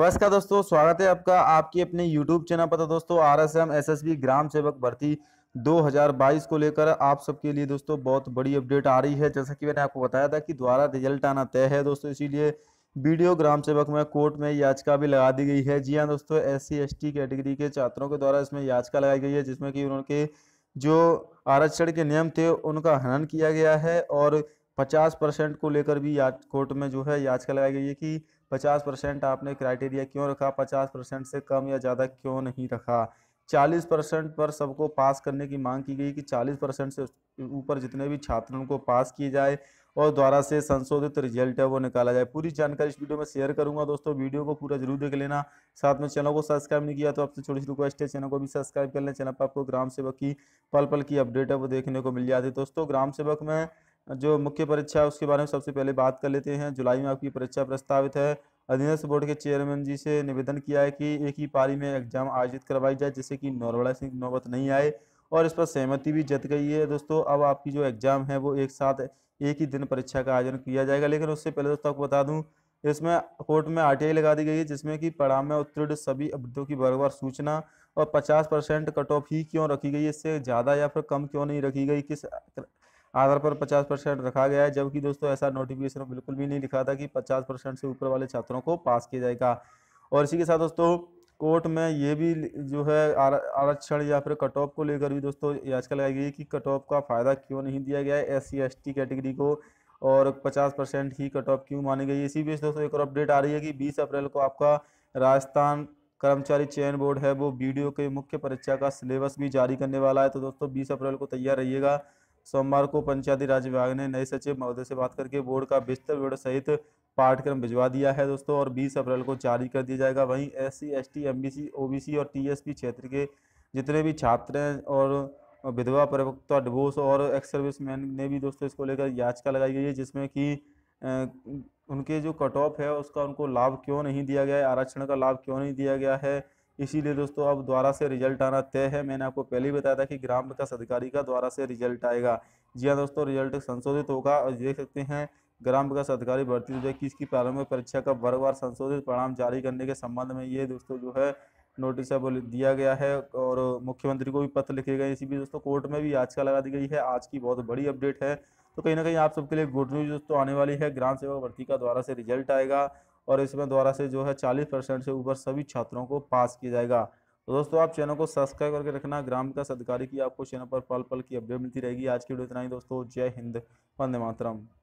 नमस्कार दोस्तों स्वागत है आपका आपकी अपने YouTube चैनल पर तो दोस्तों R S M S S B ग्राम सेवक भर्ती 2022 को लेकर आप सबके लिए दोस्तों बहुत बड़ी अपडेट आ रही है जैसा कि मैंने आपको बताया था कि द्वारा रिजल्ट आना तय है दोस्तों इसीलिए वीडियो ग्राम सेवक में कोर्ट में याचिका भी लगा दी गई है जी हाँ दोस्तों एस सी कैटेगरी के छात्रों के द्वारा इसमें याचिका लगाई गई है जिसमें कि उनके जो आरक्षण के नियम थे उनका हनन किया गया है और पचास परसेंट को लेकर भी याच कोर्ट में जो है याचिका लगाई गई है कि पचास परसेंट आपने क्राइटेरिया क्यों रखा पचास परसेंट से कम या ज़्यादा क्यों नहीं रखा चालीस परसेंट पर सबको पास करने की मांग की गई कि चालीस परसेंट से ऊपर जितने भी छात्र उनको पास किए जाए और द्वारा से संशोधित रिजल्ट है वो निकाला जाए पूरी जानकारी इस वीडियो में शेयर करूंगा दोस्तों वीडियो को पूरा जरूर देख लेना साथ में चैनल को सब्सक्राइब नहीं किया तो आपसे छोटी सी रिक्वेस्ट है चैनल को भी सब्सक्राइब कर लें चैनल पर आपको ग्राम सेवक की पल पल की अपडेट है वो देखने को मिल जाती है दोस्तों ग्राम सेवक में जो मुख्य परीक्षा है उसके बारे में सबसे पहले बात कर लेते हैं जुलाई में आपकी परीक्षा प्रस्तावित है अधीनस्थ बोर्ड के चेयरमैन जी से निवेदन किया है कि एक ही पारी में एग्जाम आयोजित करवाई जाए जिससे कि नौरवड़ा सिंह नौबत नहीं आए और इस पर सहमति भी जत गई है दोस्तों अब आपकी जो एग्ज़ाम है वो एक साथ एक ही दिन परीक्षा का आयोजन किया जाएगा लेकिन उससे पहले दोस्तों आपको बता दूँ इसमें कोर्ट में आर लगा दी गई है जिसमें कि पढ़ा में उत्तीर्ण सभी अभ्यर्थियों की बार सूचना और 50 परसेंट कट ऑफ ही क्यों रखी गई इससे ज़्यादा या फिर कम क्यों नहीं रखी गई किस आधार पर पचास परसेंट रखा गया है जबकि दोस्तों ऐसा नोटिफिकेशन बिल्कुल भी नहीं लिखा था कि पचास परसेंट से ऊपर वाले छात्रों को पास किया जाएगा और इसी के साथ दोस्तों कोर्ट में ये भी जो है आरक्षण या फिर कट ऑफ को लेकर भी दोस्तों याचिका लगाई गई कि कट ऑफ का फ़ायदा क्यों नहीं दिया गया है एस सी कैटेगरी को और 50 परसेंट ही कट ऑफ क्यों मानी गई इसी बीच दोस्तों एक और अपडेट आ रही है कि 20 अप्रैल को आपका राजस्थान कर्मचारी चयन बोर्ड है वो वीडियो के मुख्य परीक्षा का सिलेबस भी जारी करने वाला है तो दोस्तों 20 अप्रैल को तैयार रहिएगा सोमवार को पंचायती राज विभाग ने नए सचिव महोदय से बात करके बोर्ड का विस्तृत विवरण सहित पाठ्यक्रम भिजवा दिया है दोस्तों और 20 अप्रैल को जारी कर दिया जाएगा वहीं S C S T M B C O B C और टी एस पी क्षेत्र के जितने भी छात्र हैं और विधवा प्रवक्ता डिवोर्स और एक्स सर्विस मैन ने भी दोस्तों इसको लेकर याचिका लगाई गई है जिसमें कि उनके जो कट ऑफ है उसका उनको लाभ क्यों नहीं दिया गया है आरक्षण का लाभ क्यों नहीं दिया गया है इसीलिए दोस्तों अब द्वारा से रिजल्ट आना तय है मैंने आपको पहले ही बताया था कि ग्राम विकास अधिकारी का द्वारा से रिजल्ट आएगा जी हाँ दोस्तों रिजल्ट संशोधित होगा और देख सकते हैं ग्राम विकास अधिकारी भर्ती दो हज़ार इक्कीस की प्रारंभिक परीक्षा का वर्गवार संशोधित परिणाम जारी करने के संबंध में ये दोस्तों जो है नोटिस अब दिया गया है और मुख्यमंत्री को भी पत्र लिखे गए इसी बीच दोस्तों कोर्ट में भी याचिका लगा दी गई है आज की बहुत बड़ी अपडेट है तो कहीं ना कहीं आप सबके लिए गुड न्यूज़ दोस्तों आने वाली है ग्राम सेवा भर्ती का द्वारा से रिजल्ट आएगा और इसमें द्वारा से जो है चालीस परसेंट से ऊपर सभी छात्रों को पास किया जाएगा तो दोस्तों आप चैनल को सब्सक्राइब करके रखना ग्राम का सदकारी की आपको चैनल पर पल पल की अपडेट मिलती रहेगी आज की वीडियो इतना ही दोस्तों जय हिंद वंदे मातरम